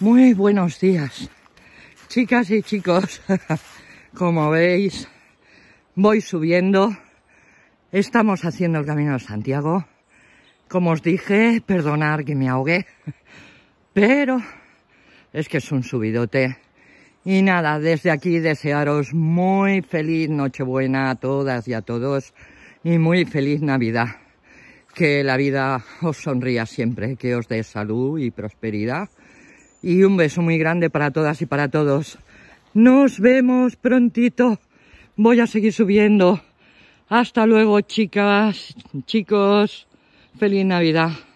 Muy buenos días, chicas y chicos. Como veis, voy subiendo. Estamos haciendo el Camino de Santiago. Como os dije, perdonar que me ahogué, pero es que es un subidote. Y nada, desde aquí desearos muy feliz Nochebuena a todas y a todos y muy feliz Navidad. Que la vida os sonría siempre, que os dé salud y prosperidad y un beso muy grande para todas y para todos. Nos vemos prontito. Voy a seguir subiendo. Hasta luego, chicas, chicos. Feliz Navidad.